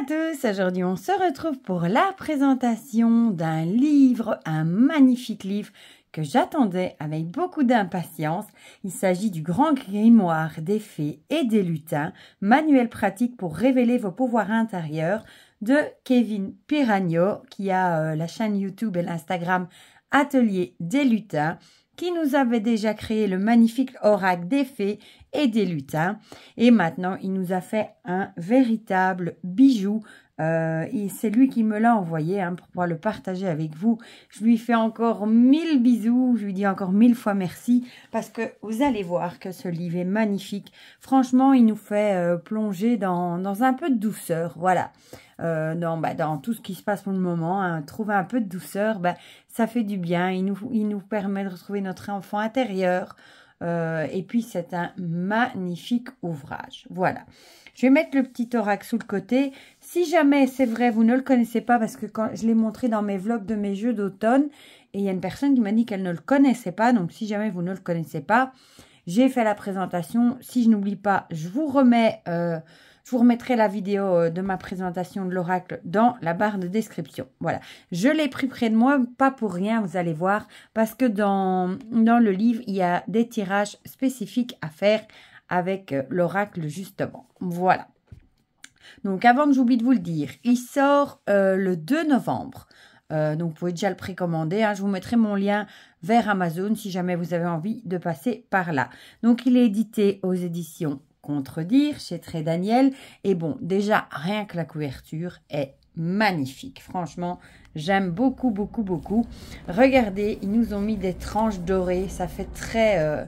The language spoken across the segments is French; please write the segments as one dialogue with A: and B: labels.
A: à tous, aujourd'hui on se retrouve pour la présentation d'un livre, un magnifique livre que j'attendais avec beaucoup d'impatience. Il s'agit du Grand Grimoire des Fées et des Lutins, manuel pratique pour révéler vos pouvoirs intérieurs de Kevin Piragno qui a euh, la chaîne YouTube et l'Instagram Atelier des Lutins qui nous avait déjà créé le magnifique oracle des fées et des lutins. Et maintenant, il nous a fait un véritable bijou. et euh, c'est lui qui me l'a envoyé hein, pour pouvoir le partager avec vous. Je lui fais encore mille bisous, je lui dis encore mille fois merci parce que vous allez voir que ce livre est magnifique. Franchement, il nous fait euh, plonger dans, dans, un peu de douceur, voilà. Euh, dans, bah, dans tout ce qui se passe pour le moment, hein, trouver un peu de douceur, bah, ça fait du bien. il nous permet de retrouver notre enfant intérieur. Euh, et puis, c'est un magnifique ouvrage. Voilà. Je vais mettre le petit oracle sous le côté. Si jamais, c'est vrai, vous ne le connaissez pas, parce que quand je l'ai montré dans mes vlogs de mes jeux d'automne, et il y a une personne qui m'a dit qu'elle ne le connaissait pas, donc si jamais vous ne le connaissez pas, j'ai fait la présentation. Si je n'oublie pas, je vous remets... Euh, je vous remettrai la vidéo euh, de ma présentation de l'oracle dans la barre de description. Voilà, je l'ai pris près de moi, pas pour rien, vous allez voir, parce que dans, dans le livre, il y a des tirages spécifiques à faire avec euh, l'oracle justement. Voilà. Donc avant que j'oublie de vous le dire, il sort euh, le 2 novembre. donc vous pouvez déjà le précommander. Hein. Je vous mettrai mon lien vers Amazon si jamais vous avez envie de passer par là. Donc il est édité aux éditions contredire chez Très Daniel. Et bon, déjà, rien que la couverture est magnifique. Franchement, j'aime beaucoup, beaucoup, beaucoup. Regardez, ils nous ont mis des tranches dorées. Ça fait très, euh,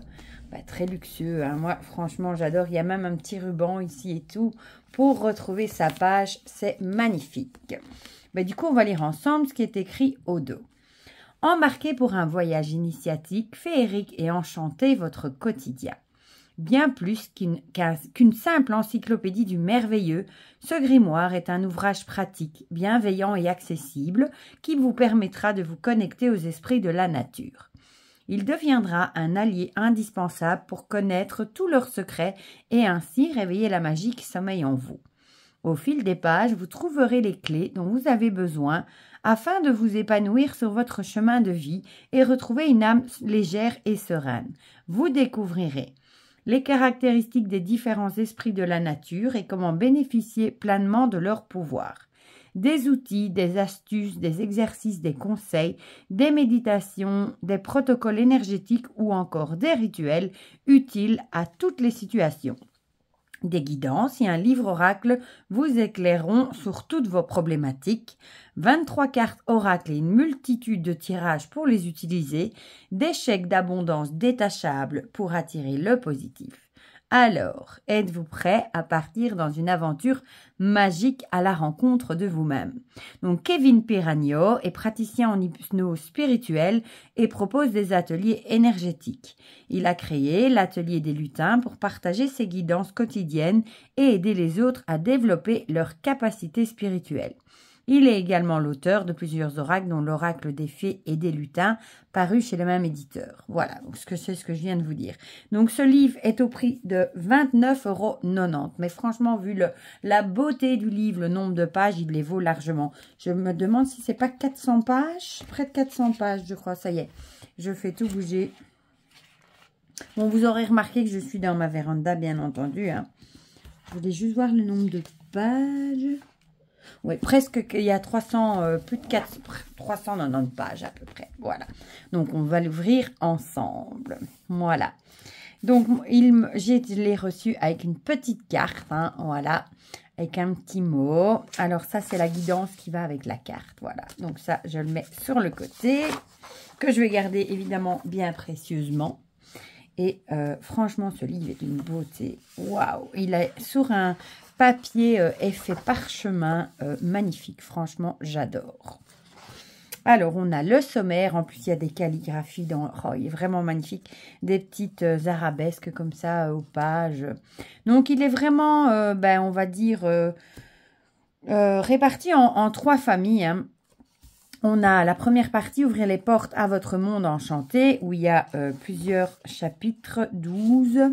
A: bah, très luxueux. Hein. Moi, franchement, j'adore. Il y a même un petit ruban ici et tout pour retrouver sa page. C'est magnifique. Bah, du coup, on va lire ensemble ce qui est écrit au dos. Embarquez pour un voyage initiatique, féerique et enchanté votre quotidien. Bien plus qu'une simple encyclopédie du merveilleux, ce grimoire est un ouvrage pratique, bienveillant et accessible qui vous permettra de vous connecter aux esprits de la nature. Il deviendra un allié indispensable pour connaître tous leurs secrets et ainsi réveiller la magie qui sommeille en vous. Au fil des pages, vous trouverez les clés dont vous avez besoin afin de vous épanouir sur votre chemin de vie et retrouver une âme légère et sereine. Vous découvrirez les caractéristiques des différents esprits de la nature et comment bénéficier pleinement de leur pouvoir. Des outils, des astuces, des exercices, des conseils, des méditations, des protocoles énergétiques ou encore des rituels utiles à toutes les situations des guidances et un livre oracle vous éclaireront sur toutes vos problématiques, 23 cartes oracle et une multitude de tirages pour les utiliser, des chèques d'abondance détachables pour attirer le positif. Alors, êtes-vous prêt à partir dans une aventure magique à la rencontre de vous-même Donc, Kevin Piranio est praticien en hypnose spirituelle et propose des ateliers énergétiques. Il a créé l'atelier des lutins pour partager ses guidances quotidiennes et aider les autres à développer leurs capacités spirituelles. Il est également l'auteur de plusieurs oracles, dont l'oracle des fées et des lutins, paru chez le même éditeur. Voilà, ce que c'est ce que je viens de vous dire. Donc ce livre est au prix de 29,90 euros. Mais franchement, vu la beauté du livre, le nombre de pages, il les vaut largement. Je me demande si c'est pas 400 pages, près de 400 pages, je crois. Ça y est, je fais tout bouger. Bon, vous aurez remarqué que je suis dans ma véranda, bien entendu. Hein. Je voulais juste voir le nombre de pages. Oui, presque qu'il y a 300, euh, plus de 4, 390 pages à peu près. Voilà. Donc, on va l'ouvrir ensemble. Voilà. Donc, il, je l'ai reçu avec une petite carte. Hein, voilà. Avec un petit mot. Alors, ça, c'est la guidance qui va avec la carte. Voilà. Donc, ça, je le mets sur le côté. Que je vais garder, évidemment, bien précieusement. Et euh, franchement, ce livre est d'une beauté. Waouh Il est sur un papier effet euh, parchemin, euh, magnifique, franchement j'adore. Alors on a le sommaire, en plus il y a des calligraphies, dans... Oh, il est vraiment magnifique, des petites euh, arabesques comme ça aux pages. Donc il est vraiment, ben, on va dire, réparti en, trois familles. Hein. On a la première partie, Ouvrir les portes à votre monde enchanté, où il y a plusieurs chapitres, 12,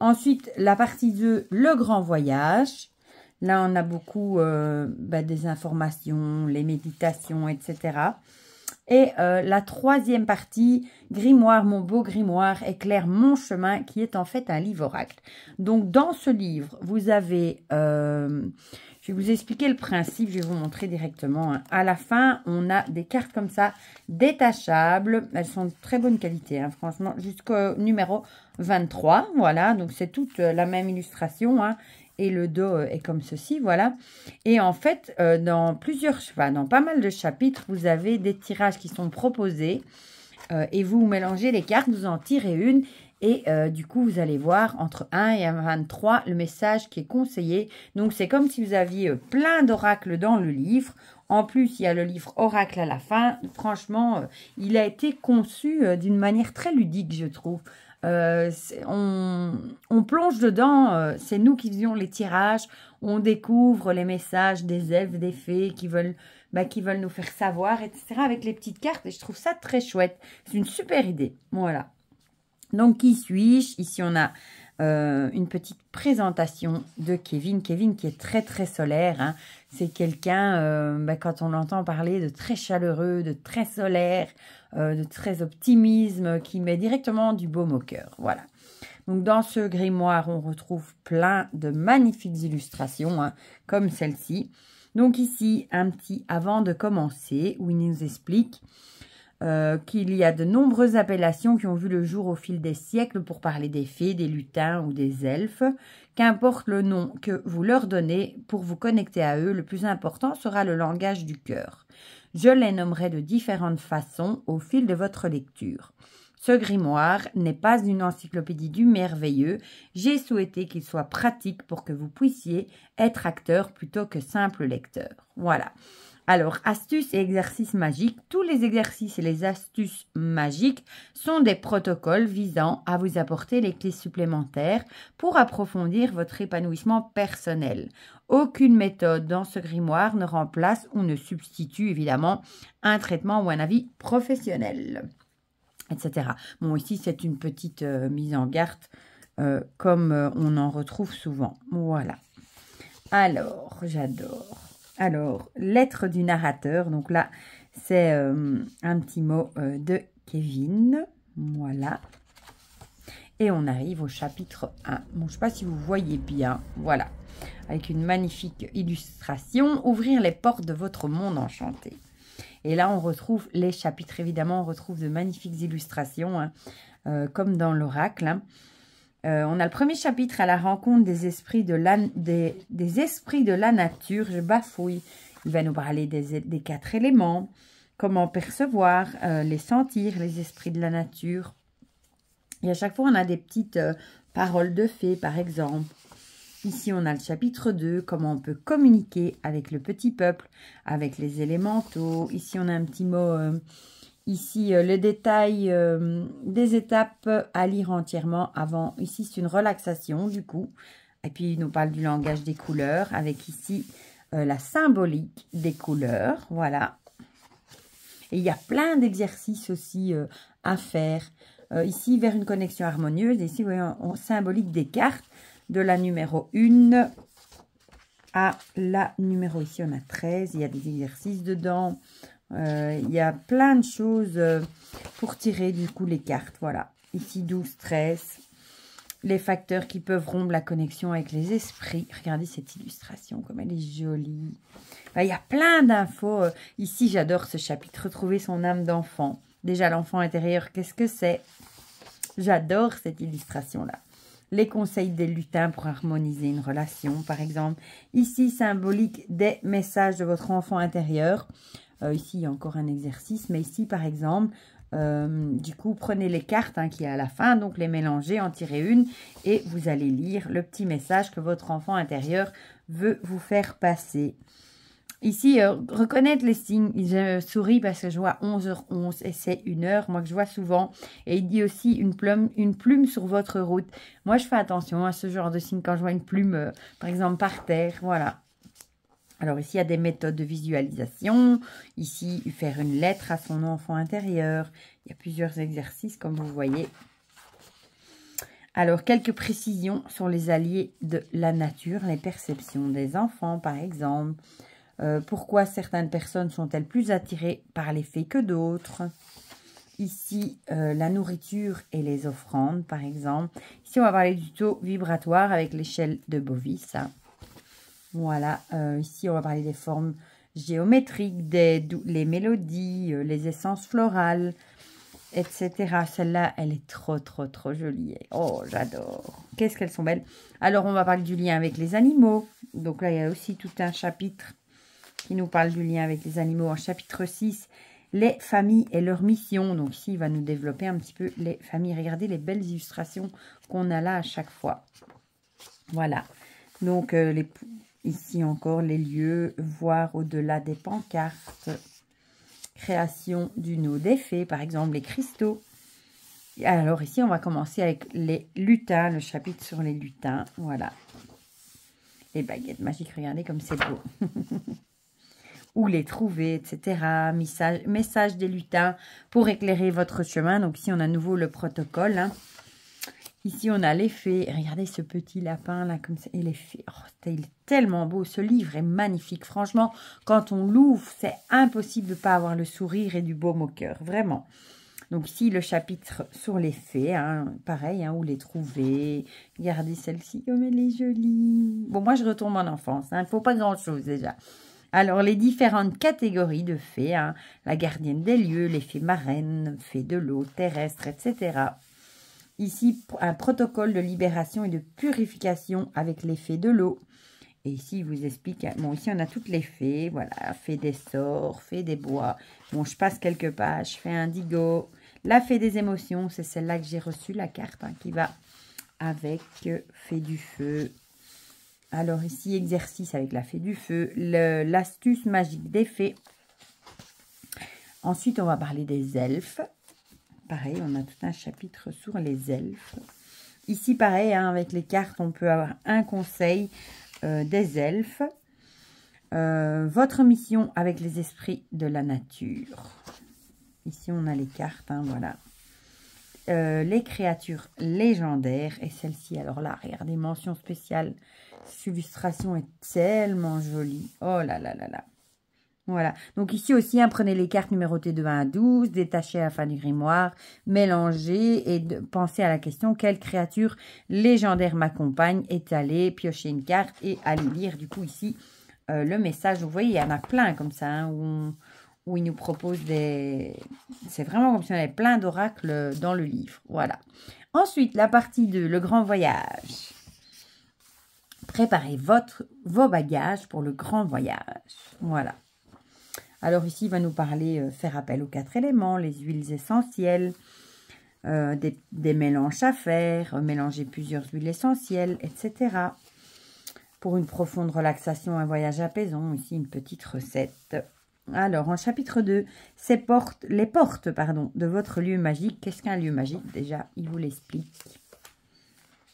A: Ensuite, la partie 2, le grand voyage. Là, on a beaucoup euh, ben, des informations, les méditations, etc. Et euh, la troisième partie, Grimoire, mon beau grimoire, éclaire mon chemin, qui est en fait un livre oracle. Donc, dans ce livre, vous avez euh, vous expliquer le principe, je vais vous montrer directement. À la fin, on a des cartes comme ça, détachables. Elles sont de très bonne qualité, hein, franchement, jusqu'au numéro 23. Voilà, donc c'est toute euh, la même illustration. Hein, et le dos euh, est comme ceci, voilà. Et en fait, euh, dans plusieurs, enfin, dans pas mal de chapitres, vous avez des tirages qui sont proposés. et vous mélangez les cartes, vous en tirez une et euh, du coup, vous allez voir, entre 1 et 23, le message qui est conseillé. Donc, c'est comme si vous aviez euh, plein d'oracles dans le livre. En plus, il y a le livre Oracle à la fin. Franchement, euh, il a été conçu d'une manière très ludique, je trouve. on, plonge dedans, c'est nous qui faisions les tirages, on découvre les messages des elfes, des fées qui veulent, bah, qui veulent nous faire savoir, etc. avec les petites cartes, et je trouve ça très chouette. C'est une super idée. Voilà. Donc, qui suis-je Ici, on a euh, une petite présentation de Kevin. Kevin qui est très très solaire. Hein. C'est quelqu'un, euh, bah, quand on l'entend parler, de très chaleureux, de très solaire, euh, de très optimisme, qui met directement du baume au cœur. Voilà. Donc dans ce grimoire, on retrouve plein de magnifiques illustrations, hein, comme celle-ci. Donc ici, un petit avant de commencer, où il nous explique euh, qu'il y a de nombreuses appellations qui ont vu le jour au fil des siècles pour parler des fées, des lutins ou des elfes. Qu'importe le nom que vous leur donnez, pour vous connecter à eux, le plus important sera le langage du cœur. Je les nommerai de différentes façons au fil de votre lecture. Ce grimoire n'est pas une encyclopédie du merveilleux, j'ai souhaité qu'il soit pratique pour que vous puissiez être acteur plutôt que simple lecteur. Voilà. Alors, astuces et exercices magiques. Tous les exercices et les astuces magiques sont des protocoles visant à vous apporter les clés supplémentaires pour approfondir votre épanouissement personnel. Aucune méthode dans ce grimoire ne remplace ou ne substitue évidemment un traitement ou un avis professionnel, etc. Bon, ici, c'est une petite euh, mise en garde euh, comme euh, on en retrouve souvent. Voilà. Alors, j'adore. Alors, lettre du narrateur. Donc là, c'est euh, un petit mot euh, de Kevin. Voilà. Et on arrive au chapitre 1. Bon, je ne sais pas si vous voyez bien. Voilà. Avec une magnifique illustration. Ouvrir les portes de votre monde enchanté. Et là, on retrouve les chapitres. Évidemment, on retrouve de magnifiques illustrations, hein, euh, comme dans l'oracle. Hein. Euh, on a le premier chapitre à la rencontre des esprits de la, des, esprits de la nature. Je bafouille. Il va nous parler des, quatre éléments, comment percevoir, euh, les sentir, les esprits de la nature. Et à chaque fois, on a des petites euh, paroles de fées, par exemple. Ici, on a le chapitre 2, comment on peut communiquer avec le petit peuple, avec les élémentaux. Ici, on a un petit mot Ici, euh, le détail euh, des étapes à lire entièrement avant. Ici, c'est une relaxation du coup. Et puis, il nous parle du langage des couleurs avec ici euh, la symbolique des couleurs. Voilà. Et il y a plein d'exercices aussi à faire. ici, vers une connexion harmonieuse. Ici, voyons, on, symbolique des cartes de la numéro 1 à la numéro ici, on a 13. Il y a des exercices dedans. Euh, il y a plein de choses euh, pour tirer du coup les cartes. Voilà, ici 12, stress, les facteurs qui peuvent rompre la connexion avec les esprits. Regardez cette illustration, comme elle est jolie. il y a plein d'infos. Euh. Ici, j'adore ce chapitre, retrouver son âme d'enfant. Déjà, l'enfant intérieur, qu'est-ce que c'est J'adore cette illustration-là. Les conseils des lutins pour harmoniser une relation, par exemple. Ici, symbolique des messages de votre enfant intérieur. Euh, ici, il y a encore un exercice, mais ici, par exemple, euh, du coup, prenez les cartes hein, qui est à la fin, donc les mélanger, en tirer une et vous allez lire le petit message que votre enfant intérieur veut vous faire passer. Ici, euh, reconnaître les signes, je souris parce que je vois 11h11 et c'est une heure, moi que je vois souvent. Et il dit aussi une plume, une plume sur votre route. Moi, je fais attention à ce genre de signe quand je vois une plume, par exemple, par terre, voilà. Alors ici, il y a des méthodes de visualisation. Ici, faire une lettre à son enfant intérieur. Il y a plusieurs exercices, comme vous voyez. Alors, quelques précisions sur les alliés de la nature, les perceptions des enfants, par exemple. Euh, pourquoi certaines personnes sont-elles plus attirées par les faits que d'autres Ici, euh, la nourriture et les offrandes, par exemple. Ici, on va parler du taux vibratoire avec l'échelle de Bovis. ça. Voilà, euh, ici on va parler des formes géométriques, des, les mélodies, euh, les essences florales, etc. Celle-là, elle est trop, trop, trop jolie. Oh, j'adore. Qu'est-ce qu'elles sont belles. Alors, on va parler du lien avec les animaux. Donc là, il y a aussi tout un chapitre qui nous parle du lien avec les animaux. En chapitre 6, les familles et leur mission. Donc ici, il va nous développer un petit peu les familles. Regardez les belles illustrations qu'on a là à chaque fois. Voilà. Donc, euh, les Ici encore les lieux, voir au-delà des pancartes, création d'une eau d'effet, par exemple les cristaux. alors ici, on va commencer avec les lutins, le chapitre sur les lutins, voilà. Les baguettes magiques, regardez comme c'est beau. Où les trouver, etc. Message, message, des lutins pour éclairer votre chemin. Donc ici, on a à nouveau le protocole. Hein. Ici, on a les fées. Regardez ce petit lapin là, comme ça. Et les fées. Oh, il est tellement beau. Ce livre est magnifique. Franchement, quand on l'ouvre, c'est impossible de ne pas avoir le sourire et du baume au cœur. Vraiment. Donc ici, le chapitre sur les fées, hein, pareil, hein, où les trouver. Gardez celle-ci, comme oh, elle est jolie. Bon, moi, je retourne en enfance. Il hein. ne faut pas grand-chose déjà. Alors, les différentes catégories de fées, la gardienne des lieux, les fées marraines, fées de l'eau, terrestres, etc. Ici, un protocole de libération et de purification avec l'effet de l'eau. Et ici, il vous explique, hein, bon, ici, on a toutes les fées, voilà, fait des sorts, fait des bois. Bon, je passe quelques pages, un indigo, la fée des émotions, c'est celle-là que j'ai reçue, la carte, hein, qui va avec fait euh, fée du feu. Alors ici, exercice avec la fée du feu, l'astuce magique des fées. Ensuite, on va parler des elfes pareil, on a tout un chapitre sur les elfes. Ici, pareil, hein, avec les cartes, on peut avoir un conseil euh, des elfes. Euh, votre mission avec les esprits de la nature. Ici, on a les cartes, hein, voilà. Euh, les créatures légendaires. Et celle-ci, alors là, regardez, mention spéciale. l'illustration est tellement jolie. Oh là là là là. Voilà. Donc ici aussi, hein, prenez les cartes numérotées de 1 à 12, détachez à la fin du grimoire, mélangez et pensez à la question quelle créature légendaire m'accompagne, étalez, piocher une carte et allez lire du coup ici euh, le message. Vous voyez, il y en a plein comme ça hein, où, il nous propose des... C'est vraiment comme si on avait plein d'oracles dans le livre. Voilà. Ensuite, la partie 2, le grand voyage. Préparez votre, vos bagages pour le grand voyage. Voilà. Alors ici, il va nous parler euh, faire appel aux quatre éléments, les huiles essentielles, euh, des, mélanges à faire, euh, mélanger plusieurs huiles essentielles, etc. Pour une profonde relaxation, un voyage apaisant, ici une petite recette. Alors, en chapitre 2, ces portes, les portes pardon, de votre lieu magique. Qu'est-ce qu'un lieu magique Déjà, il vous l'explique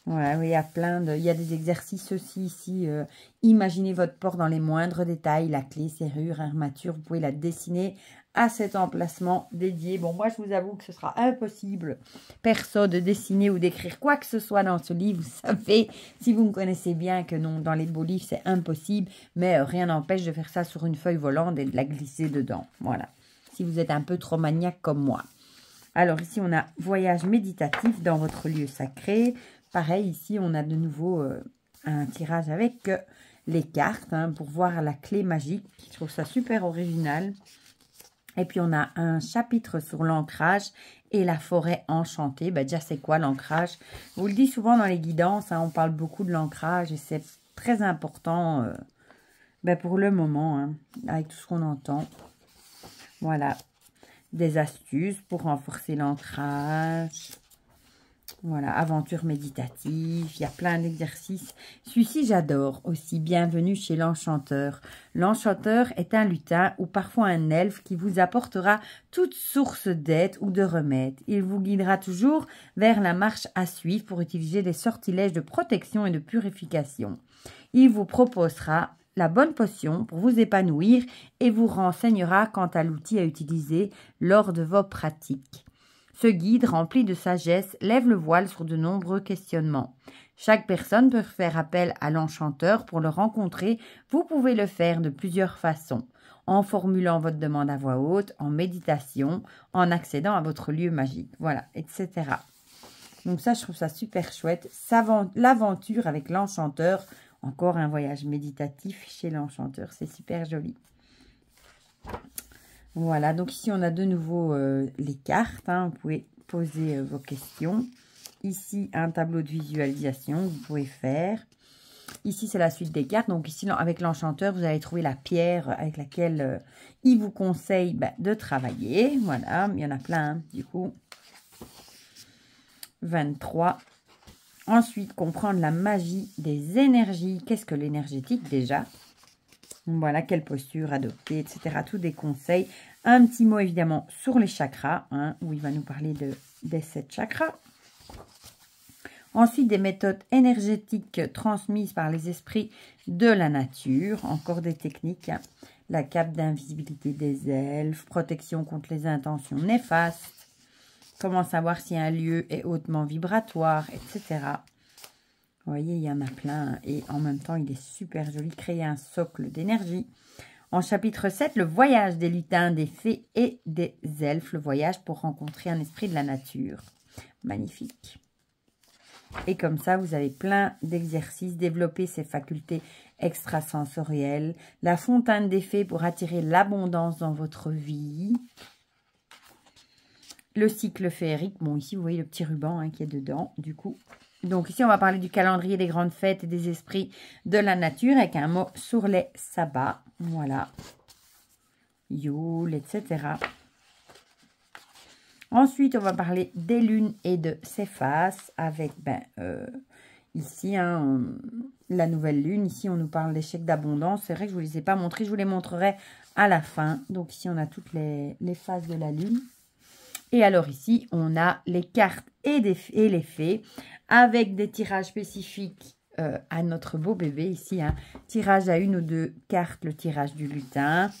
A: oui, il y a plein de... Il y a des exercices aussi ici. Euh, imaginez votre port dans les moindres détails. La clé, serrure, armature, vous pouvez la dessiner à cet emplacement dédié. Bon, moi, je vous avoue que ce sera impossible, perso, de dessiner ou d'écrire quoi que ce soit dans ce livre. Vous savez, si vous me connaissez bien, que non, dans les beaux livres, c'est impossible. Mais euh, rien n'empêche de faire ça sur une feuille volante et de la glisser dedans. Voilà, si vous êtes un peu trop maniaque comme moi. Alors ici, on a voyage méditatif dans votre lieu sacré. Pareil, ici, on a de nouveau euh, un tirage avec euh, les cartes hein, pour voir la clé magique. Je trouve ça super original. Et puis, on a un chapitre sur l'ancrage et la forêt enchantée. Bah, déjà, c'est quoi l'ancrage Je vous le dis souvent dans les guidances, hein, on parle beaucoup de l'ancrage et c'est très important euh, bah, pour le moment, hein, avec tout ce qu'on entend. Voilà, des astuces pour renforcer l'ancrage. Voilà, aventure méditative, il y a plein d'exercices. Celui-ci, j'adore aussi. Bienvenue chez l'enchanteur. L'enchanteur est un lutin ou parfois un elfe qui vous apportera toute source d'aide ou de remède. Il vous guidera toujours vers la marche à suivre pour utiliser des sortilèges de protection et de purification. Il vous proposera la bonne potion pour vous épanouir et vous renseignera quant à l'outil à utiliser lors de vos pratiques. Ce guide rempli de sagesse lève le voile sur de nombreux questionnements. Chaque personne peut faire appel à l'enchanteur pour le rencontrer. Vous pouvez le faire de plusieurs façons en formulant votre demande à voix haute, en méditation, en accédant à votre lieu magique, voilà, etc. Donc ça, je trouve ça super chouette. L'aventure avec l'enchanteur, encore un voyage méditatif chez l'enchanteur, c'est super joli. Voilà, donc ici, on a de nouveau euh, les cartes. Hein. vous pouvez poser euh, vos questions. Ici, un tableau de visualisation vous pouvez faire. Ici, c'est la suite des cartes. Donc ici, avec l'enchanteur, vous allez trouver la pierre avec laquelle euh, il vous conseille bah, de travailler. Voilà, il y en a plein, hein, du coup. 23. Ensuite, comprendre la magie des énergies. Qu'est-ce que l'énergétique déjà Voilà, quelle posture adopter, etc. Tous des conseils. Un petit mot évidemment sur les chakras, hein, où il va nous parler de, des sept chakras. Ensuite, des méthodes énergétiques transmises par les esprits de la nature. Encore des techniques. Hein. La cape d'invisibilité des elfes, protection contre les intentions néfastes, comment savoir si un lieu est hautement vibratoire, etc. Vous voyez, il y en a plein. Et en même temps, il est super joli. Créer un socle d'énergie. En chapitre 7, le voyage des lutins, des fées et des elfes, le voyage pour rencontrer un esprit de la nature. Magnifique. Et comme ça, vous avez plein d'exercices, développer ses facultés extrasensorielles, la fontaine des fées pour attirer l'abondance dans votre vie, le cycle féerique, bon ici vous voyez le petit ruban hein, qui est dedans, du coup donc ici, on va parler du calendrier des grandes fêtes et des esprits de la nature avec un mot sur les sabbats. Voilà. Yule, etc. Ensuite, on va parler des lunes et de ses faces avec, ben, euh, ici, hein, la nouvelle lune. Ici, on nous parle d'échecs d'abondance. C'est vrai que je ne vous les ai pas montrés, je vous les montrerai à la fin. Donc ici, on a toutes les, les de la lune. Et alors ici, on a les cartes et, les fées, avec des tirages spécifiques euh, à notre beau bébé ici. un hein. Tirage à une ou deux cartes, le tirage du lutin.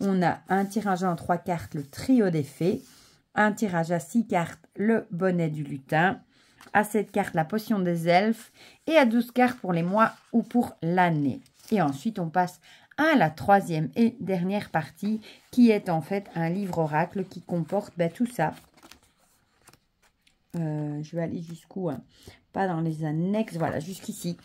A: On a un tirage en trois cartes, le trio des fées. Un tirage à six cartes, le bonnet du lutin. À sept cartes, la potion des elfes. Et à douze cartes pour les mois ou pour l'année. Et ensuite, on passe à la troisième et dernière partie qui est en fait un livre oracle qui comporte ben, tout ça euh, je vais aller jusqu'où hein. Pas dans les annexes, voilà, jusqu'ici.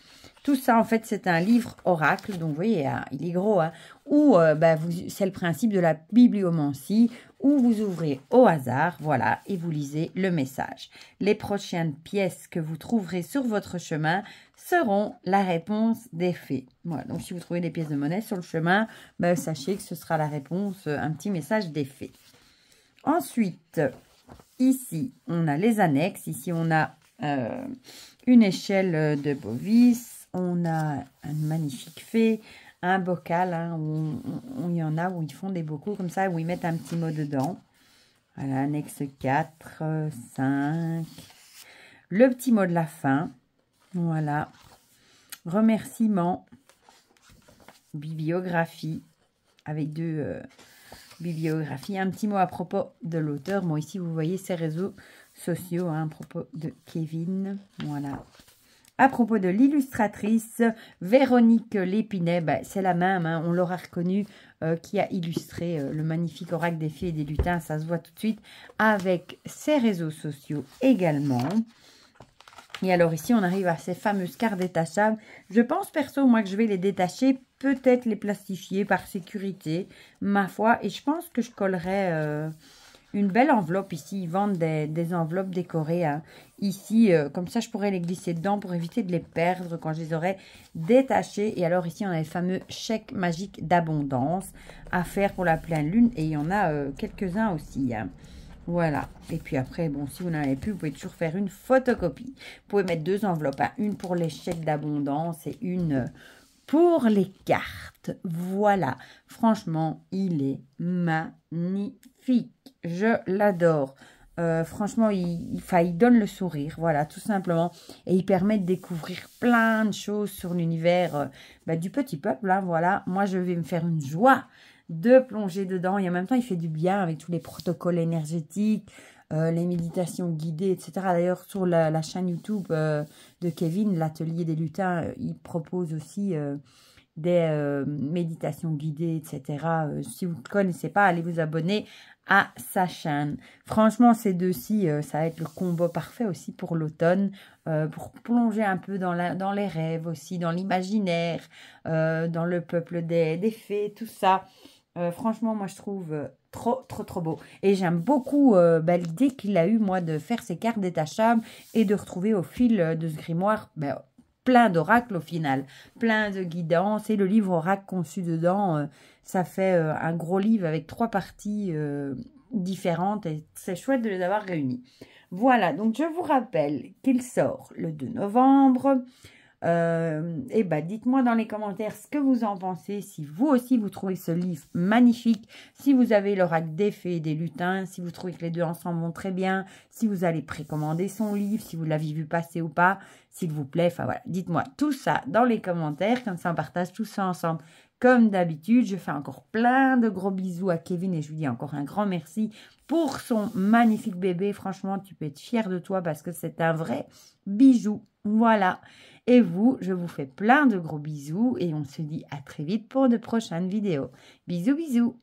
A: Tout ça, en fait, c'est un livre oracle. Donc, vous voyez, hein, il est gros. Hein, euh, bah, c'est le principe de la bibliomancie, où vous ouvrez au hasard, voilà, et vous lisez le message. Les prochaines pièces que vous trouverez sur votre chemin seront la réponse des faits. Voilà, donc si vous trouvez des pièces de monnaie sur le chemin, bah, sachez que ce sera la réponse, un petit message des faits. Ensuite, Ici, on a les annexes. Ici, on a euh, une échelle de bovis. On a une magnifique fée, un bocal. Hein, y en a où ils font des bocaux comme ça, où ils mettent un petit mot dedans. Voilà, annexe 4, 5. Le petit mot de la fin. Voilà. Remerciement. Bibliographie. Avec deux... Euh, bibliographie. Un petit mot à propos de l'auteur. Bon, ici, vous voyez ses réseaux sociaux hein, à propos de Kevin. Voilà. À propos de l'illustratrice Véronique Lépinet, bah, c'est la même, hein, on l'aura reconnue, euh, qui a illustré euh, le magnifique oracle des fées et des lutins, ça se voit tout de suite, avec ses réseaux sociaux également. Et alors ici, on arrive à ces fameuses cartes détachables. Je pense perso, moi, que je vais les détacher, peut-être les plastifier par sécurité, ma foi. Et je pense que je collerai euh, une belle enveloppe ici. Ils vendent des, enveloppes décorées hein. ici. Euh, comme ça, je pourrais les glisser dedans pour éviter de les perdre quand je les aurai détachées. Et alors ici, on a les fameux chèques magiques d'abondance à faire pour la pleine lune. Et il y en a euh, quelques-uns aussi. Hein. Voilà. Et puis après, bon, si vous n'en plus, vous pouvez toujours faire une photocopie. Vous pouvez mettre deux enveloppes, une pour les chèques d'abondance et une pour les cartes. Voilà. Franchement, il est magnifique. Je l'adore. Euh, franchement, il, donne le sourire, voilà, tout simplement. Et il permet de découvrir plein de choses sur l'univers euh, bah, du petit peuple, hein. voilà. Moi, je vais me faire une joie de plonger dedans. Et en même temps, il fait du bien avec tous les protocoles énergétiques, euh, les méditations guidées, etc. D'ailleurs, sur la, chaîne YouTube euh, de Kevin, l'atelier des lutins, euh, il propose aussi des méditations guidées, etc. si vous ne connaissez pas, allez vous abonner à sa chaîne. Franchement, ces deux-ci, ça va être le combo parfait aussi pour l'automne, pour plonger un peu dans, la, dans les rêves aussi, dans l'imaginaire, dans le peuple des, des fées, tout ça. Euh, franchement, moi, je trouve euh, trop, trop, trop beau. Et j'aime beaucoup euh, bah, l'idée qu'il a eu, moi, de faire ces cartes détachables et de retrouver au fil de ce grimoire bah, plein d'oracles au final, plein de guidances. Et le livre oracle conçu dedans, ça fait un gros livre avec trois parties différentes et c'est chouette de les avoir réunis. Voilà, donc je vous rappelle qu'il sort le 2 novembre. Euh, et eh bah, ben, dites-moi dans les commentaires ce que vous en pensez, si vous aussi vous trouvez ce livre magnifique, si vous avez l'oracle des fées et des lutins, si vous trouvez que les deux ensemble vont très bien, si vous allez précommander son livre, si vous l'aviez vu passer ou pas, s'il vous plaît, enfin voilà, dites-moi tout ça dans les commentaires, comme ça on partage tout ça ensemble. Comme d'habitude, je fais encore plein de gros bisous à Kevin et je lui dis encore un grand merci pour son magnifique bébé. Franchement, tu peux être fier de toi parce que c'est un vrai bijou. Voilà. Et vous, je vous fais plein de gros bisous et on se dit à très vite pour de prochaines vidéos. Bisous, bisous.